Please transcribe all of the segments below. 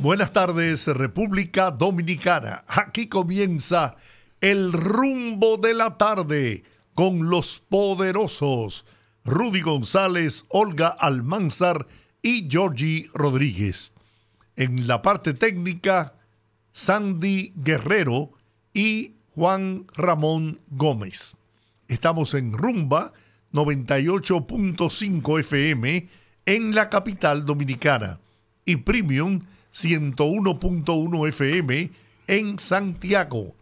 Buenas tardes, República Dominicana. Aquí comienza el rumbo de la tarde con los poderosos Rudy González, Olga Almanzar y Georgie Rodríguez. En la parte técnica, Sandy Guerrero y Juan Ramón Gómez. Estamos en Rumba 98.5 FM en la capital dominicana y Premium 101.1 FM en Santiago,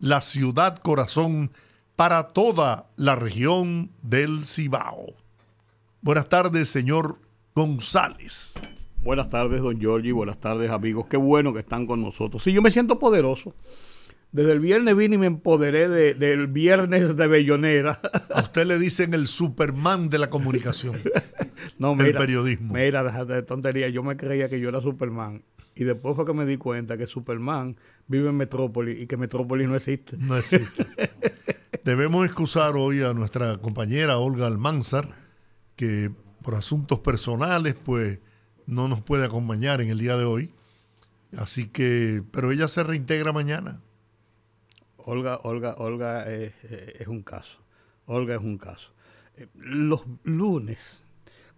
la ciudad corazón para toda la región del Cibao. Buenas tardes, señor González. Buenas tardes, don Giorgi. Buenas tardes, amigos. Qué bueno que están con nosotros. Sí, yo me siento poderoso. Desde el viernes vine y me empoderé del viernes de Bellonera. A usted le dicen el Superman de la comunicación. no, del periodismo. Mira, déjate de tontería. Yo me creía que yo era Superman y después fue que me di cuenta que Superman vive en Metrópolis y que Metrópolis no existe. No existe. Debemos excusar hoy a nuestra compañera Olga Almanzar, que por asuntos personales, pues no nos puede acompañar en el día de hoy. Así que, pero ella se reintegra mañana. Olga, Olga, Olga es eh, un caso. Olga es un caso. Eh, los lunes,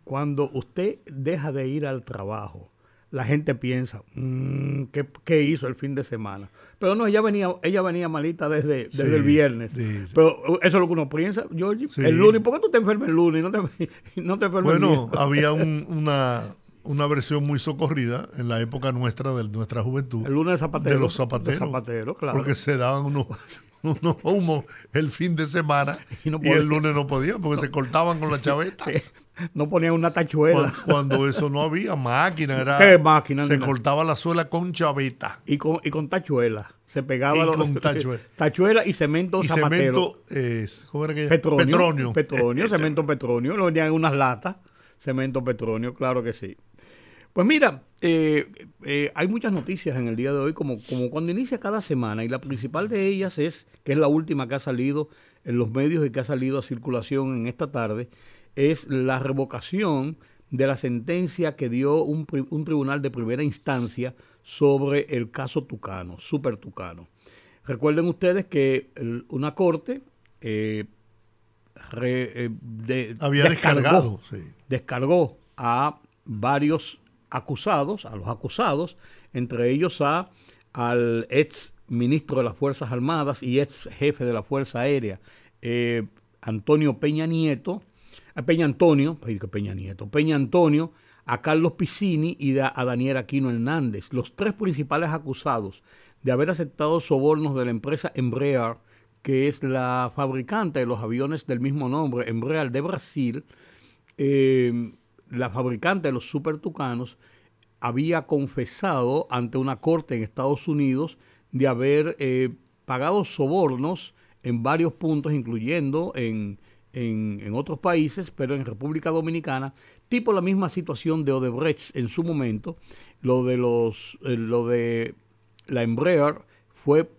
cuando usted deja de ir al trabajo, la gente piensa, mm, ¿qué, hizo el fin de semana? Pero no, ella venía, ella venía malita desde, el viernes. Pero eh, eso es lo que uno piensa, Georgie. El lunes, ¿por qué tú te enfermas el lunes? Bueno, había una, versión muy socorrida en la época nuestra, de nuestra juventud. El lunes de zapatero. De los zapateros. claro. Porque se daban unos, unos humos el fin de semana y, el lunes no podía porque se cortaban con la chaveta. No ponían una tachuela. Cuando, eso no había máquina, era. máquina? Se cortaba la suela con chaveta. Y con, tachuela. Se pegaba y con tachuela. tachuela. y cemento y zapatero. Cemento, petróleo eh, ¿cómo este. cemento petronio. Lo vendían en unas latas. Cemento petróleo, claro que sí. Pues mira, eh, eh, hay muchas noticias en el día de hoy, como, como cuando inicia cada semana, y la principal de ellas es, que es la última que ha salido en los medios y que ha salido a circulación en esta tarde, es la revocación de la sentencia que dio un, tribunal de primera instancia sobre el caso Tucano, Super Tucano. Recuerden ustedes que una corte eh, había descargado, descargó a varios acusados, a los acusados, entre ellos a, al ex ministro de las Fuerzas Armadas y ex jefe de la Fuerza Aérea, eh, Antonio Peña Nieto, a eh, Peña Antonio, Peña Nieto, Peña Antonio, a Carlos Piscini y a Daniel Aquino Hernández, los tres principales acusados de haber aceptado sobornos de la empresa Embraer, que es la fabricante de los aviones del mismo nombre, Embraer de Brasil, eh, la fabricante de los Super Tucanos había confesado ante una corte en Estados Unidos de haber eh, pagado sobornos en varios puntos, incluyendo en, otros países, pero en República Dominicana, tipo la misma situación de Odebrecht en su momento, lo de los eh, lo de la Embraer fue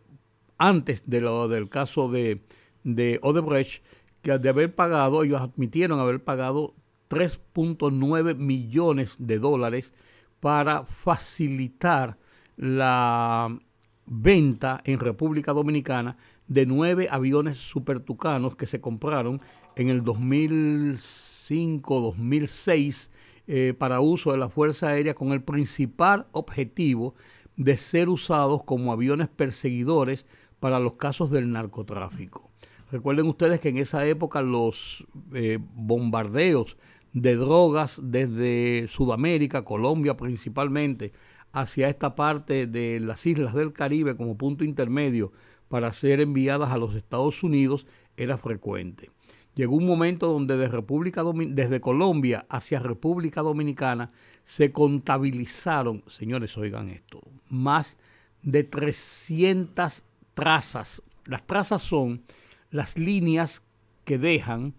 antes de lo del caso de, de Odebrecht, que de haber pagado, ellos admitieron haber pagado 3.9 millones de dólares para facilitar la venta en República Dominicana de nueve aviones supertucanos que se compraron en el 2005-2006 eh, para uso de la Fuerza Aérea con el principal objetivo de ser usados como aviones perseguidores para los casos del narcotráfico. Recuerden ustedes que en esa época los eh, bombardeos de drogas desde Sudamérica, Colombia principalmente, hacia esta parte de las islas del Caribe como punto intermedio para ser enviadas a los Estados Unidos era frecuente. Llegó un momento donde de República desde Colombia hacia República Dominicana se contabilizaron, señores, oigan esto, más de 300 trazas. Las trazas son las líneas que dejan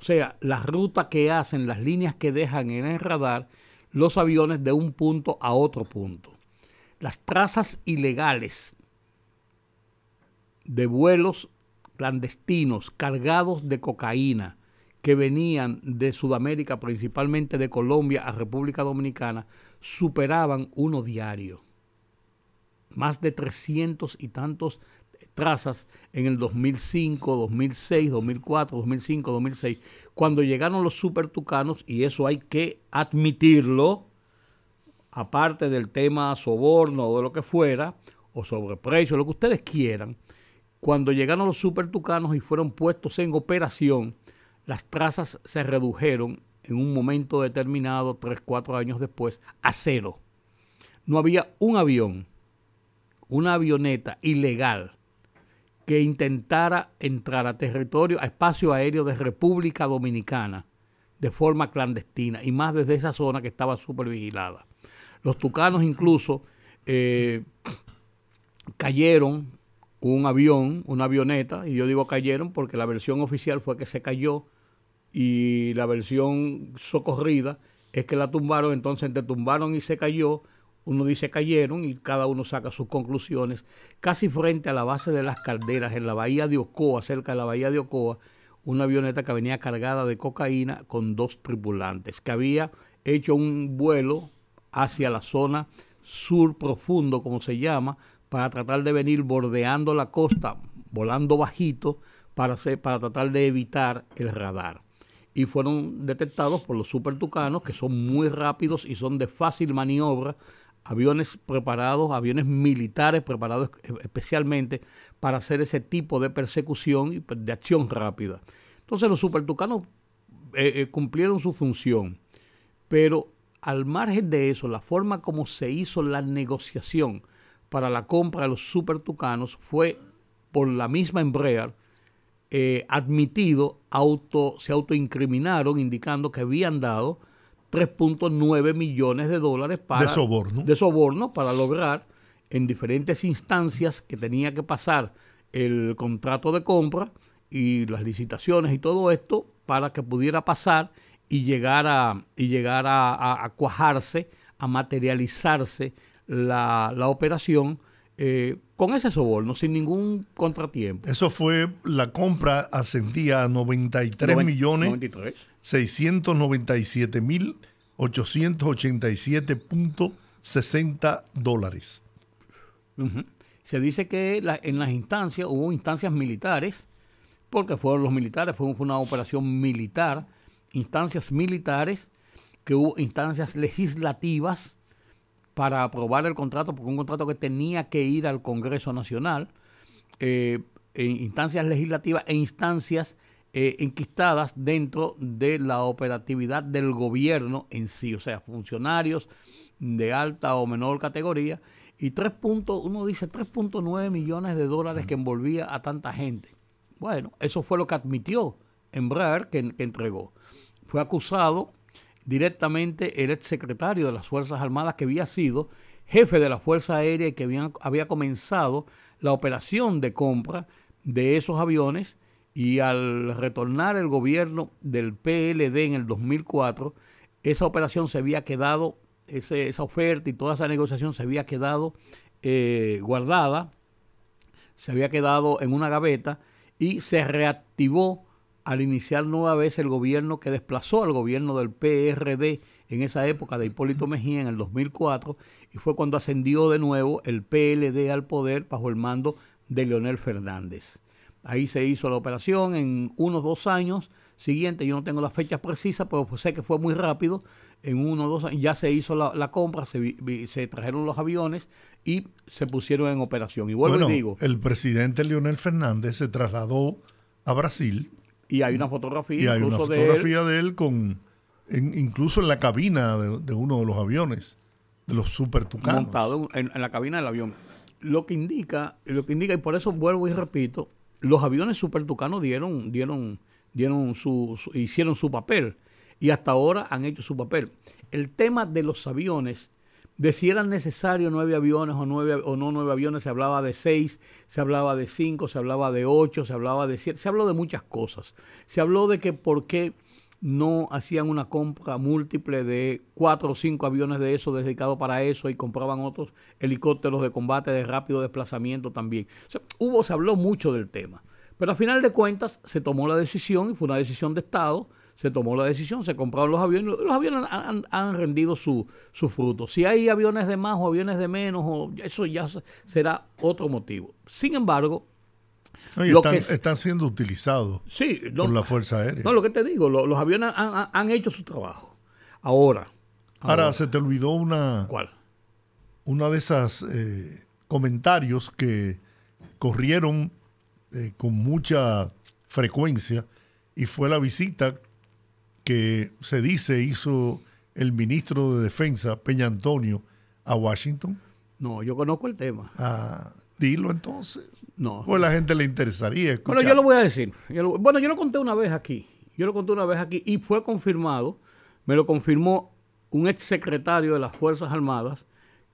o sea, la ruta que hacen, las líneas que dejan en el radar los aviones de un punto a otro punto. Las trazas ilegales de vuelos clandestinos cargados de cocaína que venían de Sudamérica, principalmente de Colombia a República Dominicana, superaban uno diario. Más de 300 y tantos trazas en el 2005, 2006, 2004, 2005, 2006, cuando llegaron los supertucanos, y eso hay que admitirlo, aparte del tema soborno o de lo que fuera, o sobreprecio, lo que ustedes quieran, cuando llegaron los supertucanos y fueron puestos en operación, las trazas se redujeron en un momento determinado, tres, cuatro años después, a cero. No había un avión, una avioneta ilegal que intentara entrar a territorio, a espacio aéreo de República Dominicana de forma clandestina y más desde esa zona que estaba súper vigilada. Los tucanos incluso eh, cayeron un avión, una avioneta, y yo digo cayeron porque la versión oficial fue que se cayó y la versión socorrida es que la tumbaron, entonces te tumbaron y se cayó uno dice cayeron y cada uno saca sus conclusiones. Casi frente a la base de las calderas, en la bahía de Ocoa, cerca de la bahía de Ocoa, una avioneta que venía cargada de cocaína con dos tripulantes, que había hecho un vuelo hacia la zona sur profundo, como se llama, para tratar de venir bordeando la costa, volando bajito, para, para tratar de evitar el radar y fueron detectados por los supertucanos, que son muy rápidos y son de fácil maniobra, aviones preparados, aviones militares preparados especialmente para hacer ese tipo de persecución y pues, de acción rápida. Entonces los supertucanos eh, eh, cumplieron su función, pero al margen de eso, la forma como se hizo la negociación para la compra de los supertucanos fue por la misma Embraer eh, admitido, auto, se autoincriminaron indicando que habían dado 3.9 millones de dólares para, de, soborno. para lograr en diferentes instancias que tenía que pasar el contrato de compra y las licitaciones y todo esto para que pudiera pasar y llegar a, y llegar a, cuajarse, a materializarse la, la operación eh, con ese soborno, sin ningún contratiempo. Eso fue la compra ascendía a 93 millones dólares. Se dice que en las instancias hubo instancias militares, porque fueron los militares, fue una operación militar, instancias militares, que hubo instancias legislativas, para aprobar el contrato, porque un contrato que tenía que ir al Congreso Nacional, eh, en instancias legislativas e instancias eh, enquistadas dentro de la operatividad del gobierno en sí, o sea, funcionarios de alta o menor categoría, y 3 uno dice 3.9 millones de dólares que envolvía a tanta gente. Bueno, eso fue lo que admitió Embraer que entregó. Fue acusado directamente el exsecretario de las Fuerzas Armadas que había sido jefe de la Fuerza Aérea y que había comenzado la operación de compra de esos aviones y al retornar el gobierno del PLD en el 2004, esa operación se había quedado, esa oferta y toda esa negociación se había quedado eh, guardada, se había quedado en una gaveta y se reactivó al iniciar nueva vez el gobierno que desplazó al gobierno del PRD en esa época de Hipólito Mejía en el 2004 y fue cuando ascendió de nuevo el PLD al poder bajo el mando de Leonel Fernández. Ahí se hizo la operación en unos dos años Siguiente, yo no tengo las fechas precisas, pero sé que fue muy rápido, en uno o dos años ya se hizo la, compra, se, trajeron los aviones y se pusieron en operación. Y vuelvo bueno, y digo. El presidente Leonel Fernández se trasladó a Brasil y hay una fotografía. Y una fotografía de él, con, incluso en la cabina de, uno de los aviones, de los super tucanos. Montado en, la cabina del avión. Lo que indica, lo que indica, y por eso vuelvo y repito, los aviones super tucanos dieron, dieron, dieron su, hicieron su papel. Y hasta ahora han hecho su papel. El tema de los aviones de si eran necesarios nueve aviones o, nueve, o no nueve aviones, se hablaba de seis, se hablaba de cinco, se hablaba de ocho, se hablaba de siete, se habló de muchas cosas. Se habló de que por qué no hacían una compra múltiple de cuatro o cinco aviones de eso dedicados para eso y compraban otros helicópteros de combate de rápido desplazamiento también. hubo, se habló mucho del tema. Pero a final de cuentas se tomó la decisión y fue una decisión de Estado se tomó la decisión, se compraron los aviones, los aviones han, rendido su, su, fruto. Si hay aviones de más o aviones de menos, o eso ya será otro motivo. Sin embargo, lo están, siendo utilizados sí, por la Fuerza Aérea. No, lo que te digo, los aviones han, hecho su trabajo. Ahora, ahora. se te olvidó una. ¿Cuál? Una de esas eh, comentarios que corrieron eh, con mucha frecuencia y fue la visita que se dice hizo el ministro de Defensa, Peña Antonio, a Washington? No, yo conozco el tema. Ah, dilo entonces. No. Pues la gente le interesaría escuchar. Bueno, yo lo voy a decir. bueno, yo lo conté una vez aquí. Yo lo conté una vez aquí y fue confirmado. Me lo confirmó un exsecretario de las Fuerzas Armadas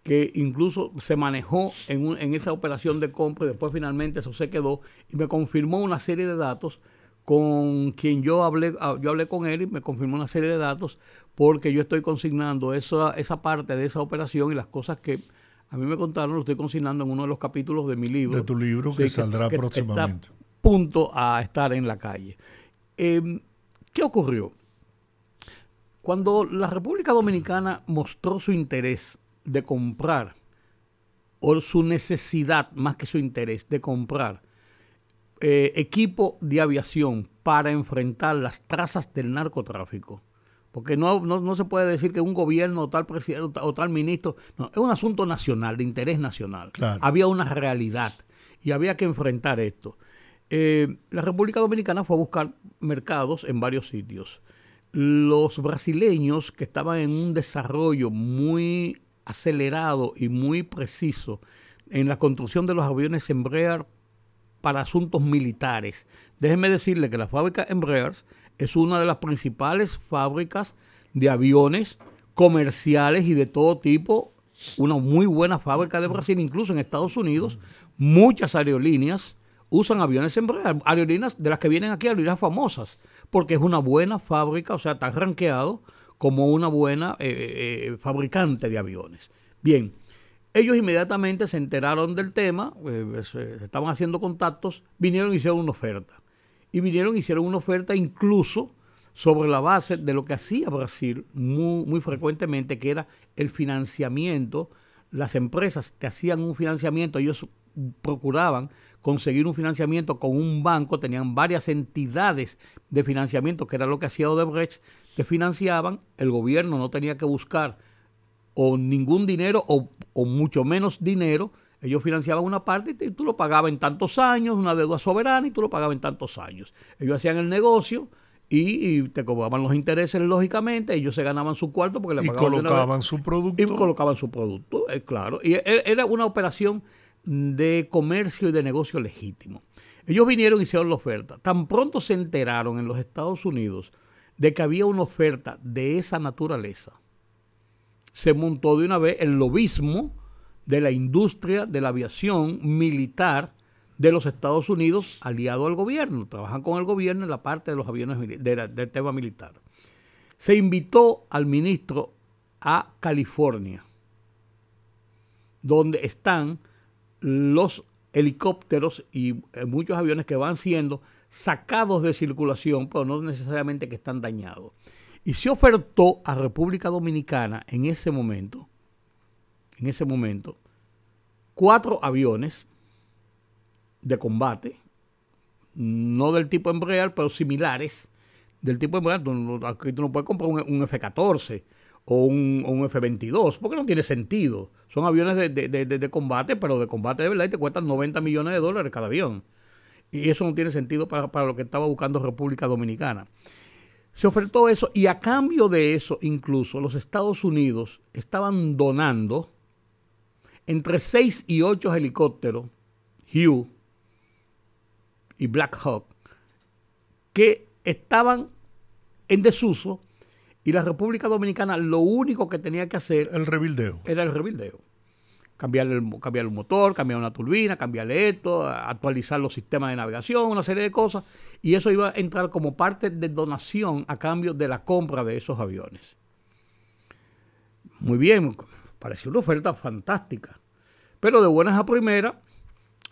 que incluso se manejó en, en esa operación de compra y después finalmente eso se quedó y me confirmó una serie de datos con quien yo hablé, ah, yo hablé con él y me confirmó una serie de datos porque yo estoy consignando esa, esa parte de esa operación y las cosas que a mí me contaron lo estoy consignando en uno de los capítulos de mi libro. De tu libro que, saldrá próximamente. punto a estar en la calle. Em, ¿Qué ocurrió? Cuando la República Dominicana mostró su interés de comprar, o su necesidad más que su interés de comprar eh, equipo de aviación para enfrentar las trazas del narcotráfico. Porque no, no, se puede decir que un gobierno o tal presidente o tal ministro. No, es un asunto nacional, de interés nacional. Había una realidad y había que enfrentar esto. Eh, la República Dominicana fue a buscar mercados en varios sitios. Los brasileños, que estaban en un desarrollo muy acelerado y muy preciso en la construcción de los aviones Embraer para asuntos militares. Déjenme decirle que la fábrica Embraer es una de las principales fábricas de aviones comerciales y de todo tipo, una muy buena fábrica de Brasil, incluso en Estados Unidos, muchas aerolíneas usan aviones Embraer, aerolíneas de las que vienen aquí, aerolíneas famosas, porque es una buena fábrica, o sea, tan rankeado como una buena eh, eh, eh, fabricante de aviones. Bien, ellos inmediatamente se enteraron del tema, eh, estaban haciendo contactos, vinieron y hicieron una oferta. Y vinieron y hicieron una oferta incluso sobre la base de lo que hacía Brasil muy, muy frecuentemente, que era el financiamiento. Las empresas que hacían un financiamiento, ellos procuraban conseguir un financiamiento con un banco, tenían varias entidades de financiamiento, que era lo que hacía Odebrecht, que financiaban, el gobierno no tenía que buscar o ningún dinero o, o mucho menos dinero. Ellos financiaban una parte y tú lo pagabas en tantos años, una deuda soberana y tú lo pagabas en tantos años. Ellos hacían el negocio y, te cobraban los intereses, lógicamente. Ellos se ganaban su cuarto porque le pagaban. Y colocaban su producto. Y colocaban su producto, eh, claro. Y e, era una operación de comercio y de negocio legítimo. Ellos vinieron y hicieron la oferta. Tan pronto se enteraron en los Estados Unidos de que había una oferta de esa naturaleza se montó de una vez el lobismo de la industria de la aviación militar de los Estados Unidos aliado al gobierno. Trabajan con el gobierno en la parte de los aviones de tema militar. Se invitó al ministro a California, donde están los helicópteros y eh, muchos aviones que van siendo sacados de circulación, pero no necesariamente que están dañados y se ofertó a República Dominicana en ese momento, en ese momento, cuatro aviones de combate, no del tipo Embraer, pero similares, del tipo Embraer, aquí tú no puedes comprar un, F-14 o un, F-22, porque no tiene sentido. Son aviones de, combate, pero de combate de verdad y te cuestan 90 millones de dólares cada avión. Y eso no tiene sentido para, para lo que estaba buscando República Dominicana. Se ofertó eso y a cambio de eso incluso los Estados Unidos estaban donando entre 6 y 8 helicópteros Hue y Black Hawk que estaban en desuso y la República Dominicana lo único que tenía que hacer el era el rebildeo cambiar, el, cambiar el motor, cambiar una turbina, cambiarle esto, actualizar los sistemas de navegación, una serie de cosas. Y eso iba a entrar como parte de donación a cambio de la compra de esos aviones. Muy bien, pareció una oferta fantástica. Pero de buenas a primeras,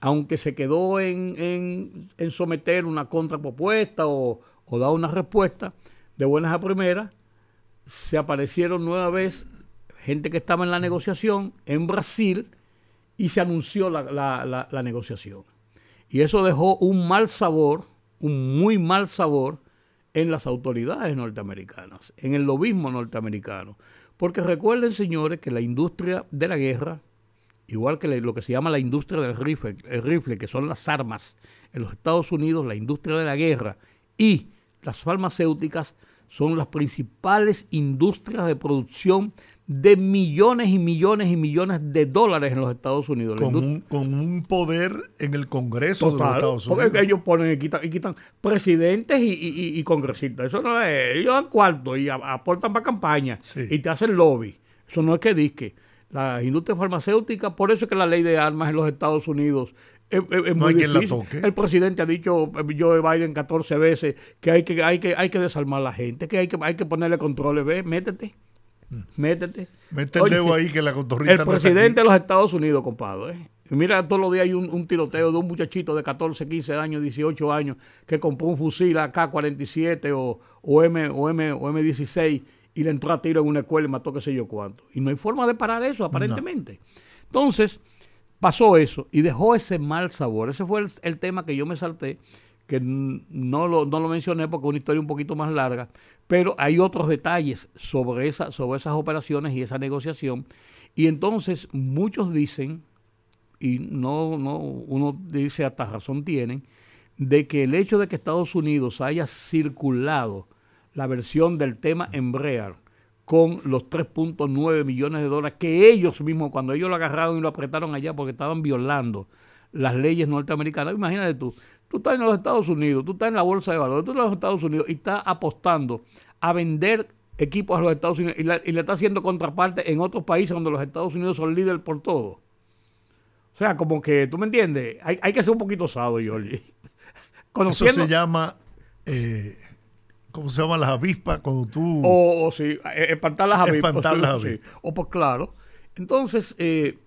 aunque se quedó en, someter una contrapropuesta o, o dar una respuesta, de buenas a primeras, se aparecieron nueva vez gente que estaba en la negociación en Brasil y se anunció la, negociación. Y eso dejó un mal sabor, un muy mal sabor en las autoridades norteamericanas, en el lobismo norteamericano. Porque recuerden, señores, que la industria de la guerra, igual que lo que se llama la industria del rifle, el rifle, que son las armas, en los Estados Unidos la industria de la guerra y las farmacéuticas son las principales industrias de producción de millones y millones y millones de dólares en los Estados Unidos. Con, un, con un, poder en el Congreso de los Estados Unidos. ellos ponen y quitan, presidentes y, y, congresistas. Eso no es. Ellos dan cuarto y aportan para campaña y te hacen lobby. Eso no es que disque. La industria farmacéutica por eso es que la ley de armas en los Estados Unidos es, El presidente ha dicho, Joe Biden, 14 veces que hay que, hay que, hay que desarmar a la gente, que hay que, hay que ponerle controles. Ve, métete. Métete. Mete el dedo ahí que la cotorrita. El presidente de los Estados Unidos, compadre. Eh. Mira, todos los días hay un, tiroteo de un muchachito de 14, 15 años, 18 años, que compró un fusil AK-47 o, M, o, M, 16 y le entró a tiro en una escuela y mató que sé yo cuánto. Y no hay forma de parar eso, aparentemente. Entonces, pasó eso y dejó ese mal sabor. Ese fue el, tema que yo me salté, que no lo, no lo mencioné porque es una historia un poquito más larga, pero hay otros detalles sobre, esa, sobre esas operaciones y esa negociación. Y entonces muchos dicen, y no, no, uno dice hasta razón tienen, de que el hecho de que Estados Unidos haya circulado la versión del tema Embraer con los 3.9 millones de dólares que ellos mismos, cuando ellos lo agarraron y lo apretaron allá porque estaban violando las leyes norteamericanas, imagínate tú, Tú estás en los Estados Unidos, tú estás en la bolsa de valores, tú estás en los Estados Unidos y estás apostando a vender equipos a los Estados Unidos y, le está haciendo contraparte en otros países donde los Estados Unidos son líder por todo. O sea, como que, ¿tú me entiendes? Hay, que ser un poquito osado, Jorge. Eso se llama, eh, ¿cómo se llama? Las avispas cuando tú... O, sí, eh, espantar las avispas. Espantar las avispas. O pues claro. Entonces, eh,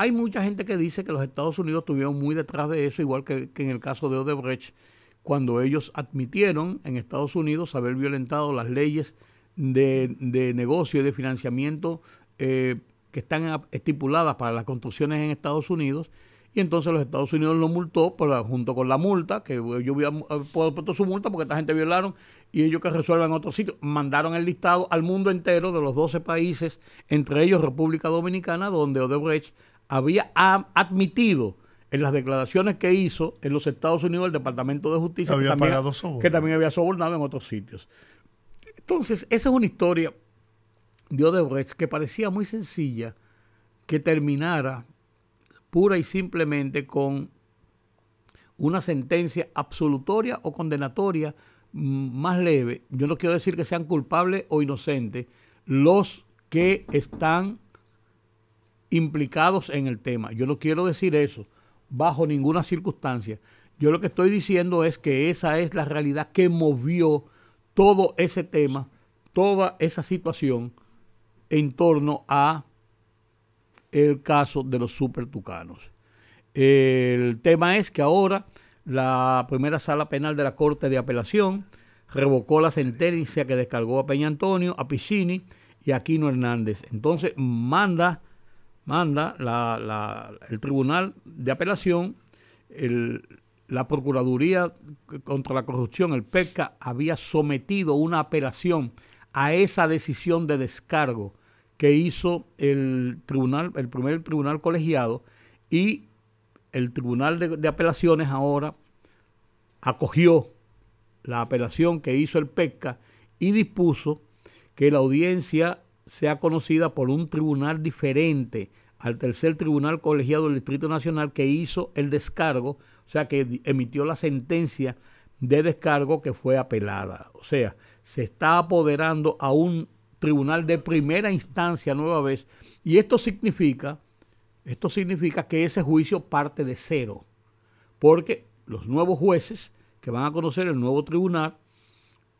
hay mucha gente que dice que los Estados Unidos estuvieron muy detrás de eso, igual que, en el caso de Odebrecht, cuando ellos admitieron en Estados Unidos haber violentado las leyes de, negocio y de financiamiento eh, que están estipuladas para las construcciones en Estados Unidos. Y entonces los Estados Unidos lo multó junto con la multa, que yo había eh, puesto su multa porque esta gente violaron y ellos que resuelvan en otro sitio. Mandaron el listado al mundo entero de los 12 países, entre ellos República Dominicana, donde Odebrecht había admitido en las declaraciones que hizo en los Estados Unidos el Departamento de Justicia que, también, que también había sobornado en otros sitios. Entonces, esa es una historia de Odebrecht que parecía muy sencilla que terminara pura y simplemente con una sentencia absolutoria o condenatoria mm, más leve. Yo no quiero decir que sean culpables o inocentes los que están implicados en el tema. Yo no quiero decir eso bajo ninguna circunstancia. Yo lo que estoy diciendo es que esa es la realidad que movió todo ese tema, toda esa situación en torno a el caso de los supertucanos. El tema es que ahora la primera sala penal de la Corte de Apelación revocó la sentencia que descargó a Peña Antonio, a Piscini y a Aquino Hernández. Entonces manda manda el Tribunal de Apelación, la Procuraduría contra la Corrupción, el PECA, había sometido una apelación a esa decisión de descargo que hizo el tribunal, el primer tribunal colegiado, y el Tribunal de, de Apelaciones ahora acogió la apelación que hizo el PECA y dispuso que la audiencia sea conocida por un tribunal diferente al tercer tribunal colegiado del Distrito Nacional que hizo el descargo, o sea, que emitió la sentencia de descargo que fue apelada. O sea, se está apoderando a un tribunal de primera instancia nueva vez y esto significa, esto significa que ese juicio parte de cero, porque los nuevos jueces que van a conocer el nuevo tribunal,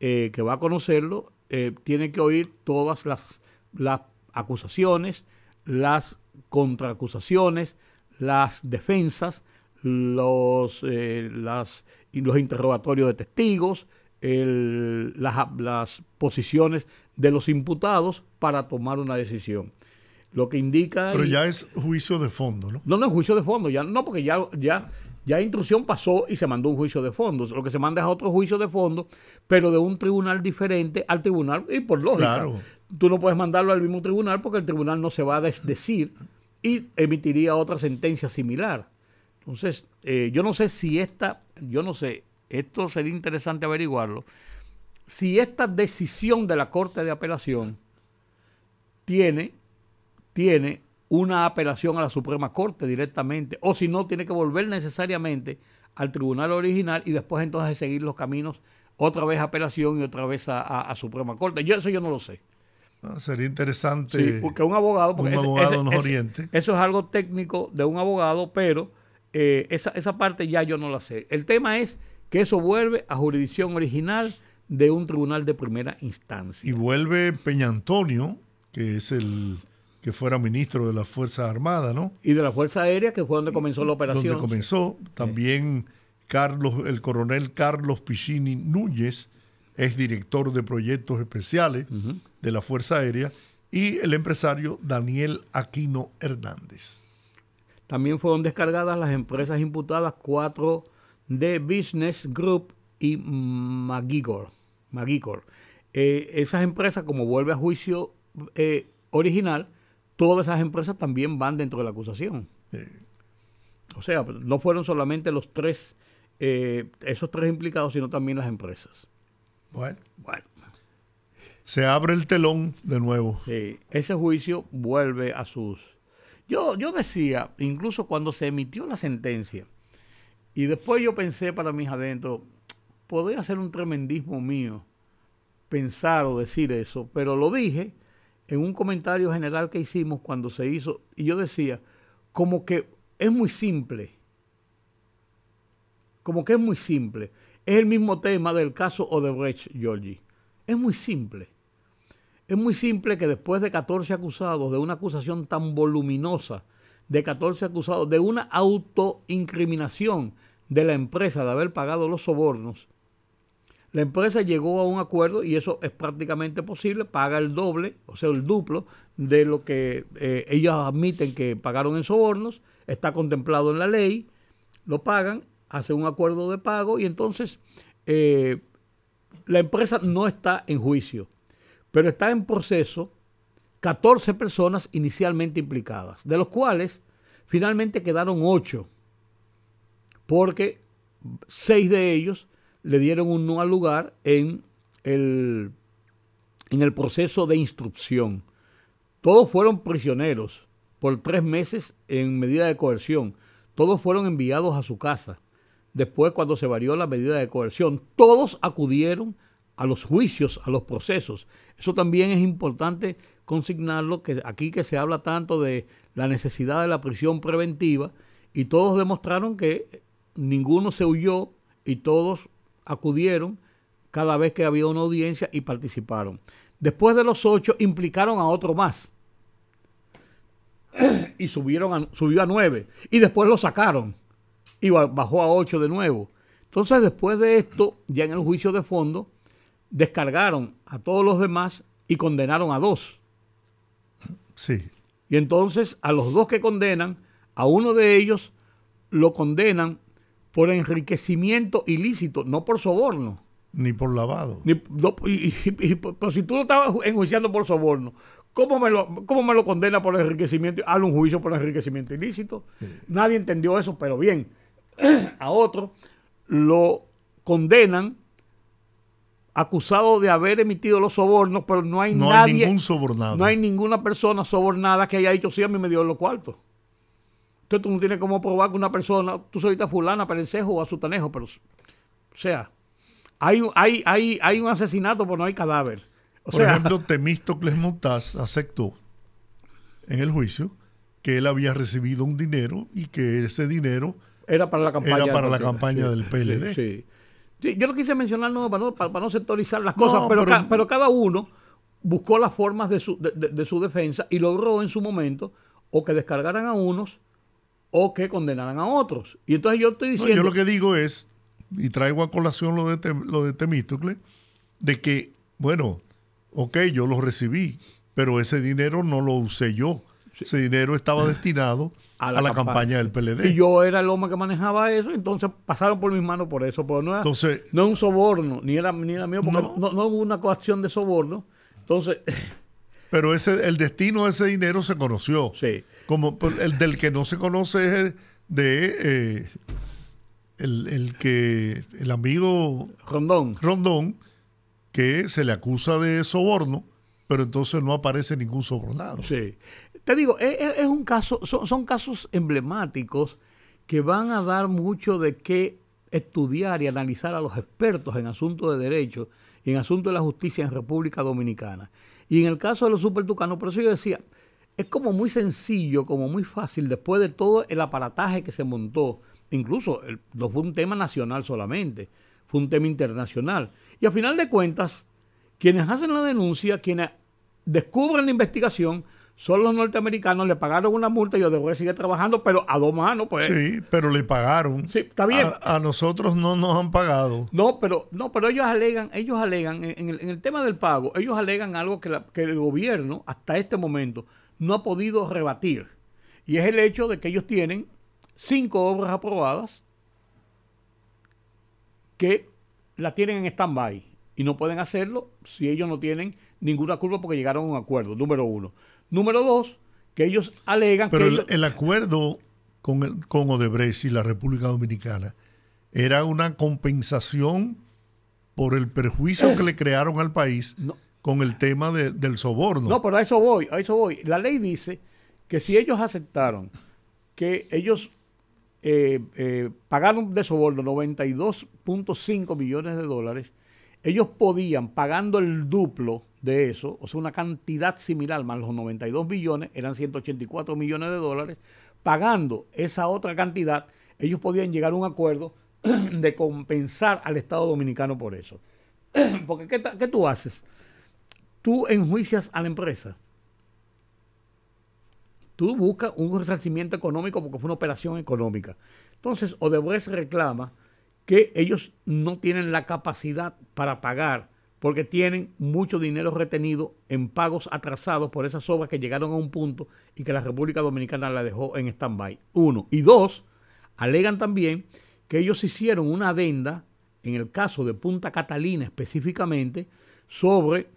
eh, que va a conocerlo, eh, tiene que oír todas las las acusaciones, las contraacusaciones, las defensas, los, eh, los interrogatorios de testigos, las, posiciones de los imputados para tomar una decisión. Lo que indica. Pero ya es juicio de fondo, ¿no? No, no es juicio de fondo, ya no, porque ya, ya ya intrusión pasó y se mandó un juicio de fondo. Lo que se manda es otro juicio de fondo, pero de un tribunal diferente al tribunal. Y por lógica, tú no puedes mandarlo al mismo tribunal porque el tribunal no se va a desdecir y emitiría otra sentencia similar. Entonces, eh, yo no sé si esta, yo no sé, esto sería interesante averiguarlo, si esta decisión de la Corte de Apelación tiene, tiene una apelación a la Suprema Corte directamente, o si no, tiene que volver necesariamente al tribunal original y después entonces seguir los caminos otra vez apelación y otra vez a, Suprema Corte. Yo eso yo no lo sé. Ah, sería interesante sí, un abogado, un nos oriente. Eso es algo técnico de un abogado, pero eh, esa, esa parte ya yo no la sé. El tema es que eso vuelve a jurisdicción original de un tribunal de primera instancia. Y vuelve Peña Antonio, que es el que fuera ministro de las Fuerzas Armadas, ¿no? Y de la Fuerza Aérea, que fue donde comenzó la operación. Donde comenzó. También Carlos, el coronel Carlos Pichini Núñez es director de proyectos especiales de la Fuerza Aérea y el empresario Daniel Aquino Hernández. También fueron descargadas las empresas imputadas 4 de Business Group y Magigor. Magigor. Eh, esas empresas, como vuelve a juicio eh, original, todas esas empresas también van dentro de la acusación. O sea, no fueron solamente los tres, eh, esos tres implicados, sino también las empresas. Bueno. Bueno. Se abre el telón de nuevo. Sí, ese juicio vuelve a sus... Yo, yo decía, incluso cuando se emitió la sentencia, y después yo pensé para mis adentros, podría ser un tremendismo mío pensar o decir eso, pero lo dije en un comentario general que hicimos cuando se hizo, y yo decía, como que es muy simple, como que es muy simple. Es el mismo tema del caso Odebrecht, Georgie. Es muy simple. Es muy simple que después de 14 acusados, de una acusación tan voluminosa, de 14 acusados, de una autoincriminación de la empresa de haber pagado los sobornos, la empresa llegó a un acuerdo y eso es prácticamente posible, paga el doble, o sea, el duplo de lo que eh, ellos admiten que pagaron en sobornos, está contemplado en la ley, lo pagan, hacen un acuerdo de pago y entonces eh, la empresa no está en juicio, pero está en proceso 14 personas inicialmente implicadas, de los cuales finalmente quedaron 8, porque 6 de ellos le dieron un no al lugar en el, en el proceso de instrucción. Todos fueron prisioneros por tres meses en medida de coerción. Todos fueron enviados a su casa. Después, cuando se varió la medida de coerción, todos acudieron a los juicios, a los procesos. Eso también es importante consignarlo, que aquí que se habla tanto de la necesidad de la prisión preventiva, y todos demostraron que ninguno se huyó y todos acudieron cada vez que había una audiencia y participaron. Después de los ocho, implicaron a otro más. Y subieron subió a nueve. Y después lo sacaron. Y bajó a ocho de nuevo. Entonces, después de esto, ya en el juicio de fondo, descargaron a todos los demás y condenaron a dos. Sí. Y entonces, a los dos que condenan, a uno de ellos lo condenan por enriquecimiento ilícito, no por soborno. Ni por lavado. pero pues, si tú lo estabas enjuiciando por soborno, ¿cómo me lo, cómo me lo condena por enriquecimiento? Habla un juicio por enriquecimiento ilícito. Nadie entendió eso, pero bien. A otro lo condenan acusado de haber emitido los sobornos, pero no hay nadie. No hay ningún sobornado. No hay ninguna persona sobornada que haya dicho, sí, a mí me dio los cuartos. Entonces tú no tienes cómo probar que una persona, tú soy fulana, cejo o azutanejo. pero, o sea, hay, hay, hay, hay un asesinato, pero no hay cadáver. Por ejemplo, Temístocles Montaz aceptó en el juicio que él había recibido un dinero y que ese dinero era para la campaña, era para la campaña del PLD. Sí, Yo lo quise mencionar para, no, sectorizar las cosas, pero, pero, cada uno buscó las formas de su, de su defensa y logró en su momento o que descargaran a unos o que condenaran a otros. Y entonces yo estoy diciendo... yo lo que digo es, y traigo a colación lo de, Temístocles, lo de de que, bueno, ok, yo lo recibí, pero ese dinero no lo usé yo. Ese dinero estaba destinado a la, campaña. del PLD. Y yo era el hombre que manejaba eso, entonces pasaron por mis manos por eso. por no, entonces, no es un soborno, ni era, ni mío, porque no, no, no hubo una coacción de soborno. Entonces... Pero ese, el destino de ese dinero se conoció. Sí. Como pues, el del que no se conoce es el de eh, el, que el amigo Rondón. Rondón, que se le acusa de soborno, pero entonces no aparece ningún sobornado. Sí. Te digo, e, e, es, un caso, son, son casos emblemáticos que van a dar mucho de qué estudiar y analizar a los expertos en asuntos de derecho y en asuntos de la justicia en República Dominicana. Y en el caso de los supertucanos, por eso yo decía, es como muy sencillo, como muy fácil, después de todo el aparataje que se montó. Incluso no fue un tema nacional solamente, fue un tema internacional. Y a final de cuentas, quienes hacen la denuncia, quienes descubren la investigación, son los norteamericanos, le pagaron una multa y yo debo seguir trabajando, pero a dos manos, pues. Sí, pero le pagaron. Sí, está bien. A, nosotros no nos han pagado. No, pero, no, pero ellos alegan, ellos alegan, en el, en el tema del pago, ellos alegan algo que, que el gobierno hasta este momento no ha podido rebatir. Y es el hecho de que ellos tienen cinco obras aprobadas que la tienen en stand-by y no pueden hacerlo si ellos no tienen ninguna culpa porque llegaron a un acuerdo, número uno. Número dos, que ellos alegan que el, el, acuerdo con, con Odebrecht y la República Dominicana era una compensación por el perjuicio que le crearon al país con el tema del soborno. No, pero a eso voy, a eso voy. La ley dice que si ellos aceptaron que ellos eh, eh, pagaron de soborno 92.5 millones de dólares, ellos podían, pagando el duplo de eso, o sea, una cantidad similar, más los 92 billones, eran 184 millones de dólares, pagando esa otra cantidad, ellos podían llegar a un acuerdo de compensar al Estado dominicano por eso. Porque ¿qué, ¿qué tú haces? Tú enjuicias a la empresa. Tú buscas un resarcimiento económico porque fue una operación económica. Entonces, Odebrecht reclama que ellos no tienen la capacidad para pagar porque tienen mucho dinero retenido en pagos atrasados por esas obras que llegaron a un punto y que la República Dominicana la dejó en stand-by. Uno. Y dos, alegan también que ellos hicieron una adenda, en el caso de Punta Catalina específicamente, sobre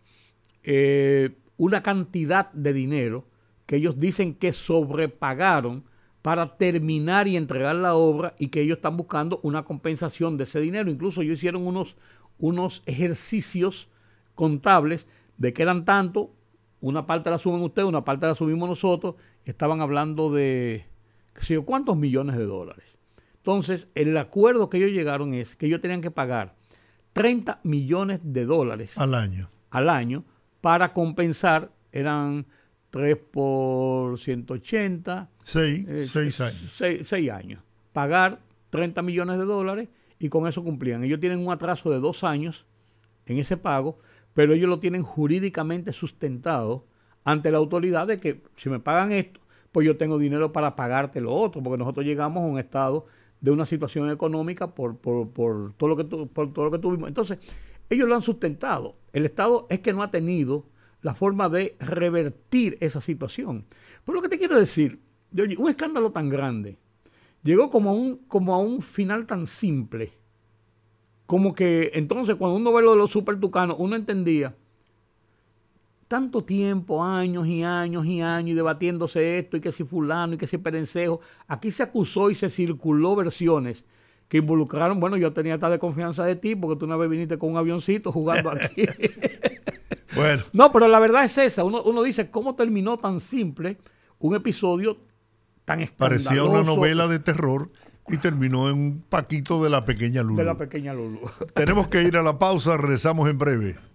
eh, una cantidad de dinero que ellos dicen que sobrepagaron para terminar y entregar la obra y que ellos están buscando una compensación de ese dinero. Incluso ellos hicieron unos, unos ejercicios contables de que eran tanto, una parte la asumen ustedes, una parte la subimos nosotros, estaban hablando de, qué sé yo, cuántos millones de dólares. Entonces, el acuerdo que ellos llegaron es que ellos tenían que pagar 30 millones de dólares al año. Al año para compensar, eran 3 por 180. 6 eh, seis años. años. Pagar 30 millones de dólares y con eso cumplían. Ellos tienen un atraso de dos años en ese pago, pero ellos lo tienen jurídicamente sustentado ante la autoridad de que si me pagan esto, pues yo tengo dinero para pagarte lo otro, porque nosotros llegamos a un estado de una situación económica por, todo, lo que por todo lo que tuvimos. Entonces, ellos lo han sustentado. El Estado es que no ha tenido la forma de revertir esa situación. Por lo que te quiero decir, un escándalo tan grande llegó como a un, como a un final tan simple. Como que entonces cuando uno ve lo de los supertucanos, uno entendía tanto tiempo, años y años y años, y debatiéndose esto, y que si fulano, y que si perencejo. Aquí se acusó y se circuló versiones que involucraron, bueno, yo tenía tal de confianza de ti porque tú una vez viniste con un avioncito jugando aquí. bueno. No, pero la verdad es esa. Uno, dice, ¿cómo terminó tan simple un episodio tan Parecía una novela de terror y terminó en un paquito de la pequeña Lulu. De la pequeña Lulu. Tenemos que ir a la pausa, rezamos en breve.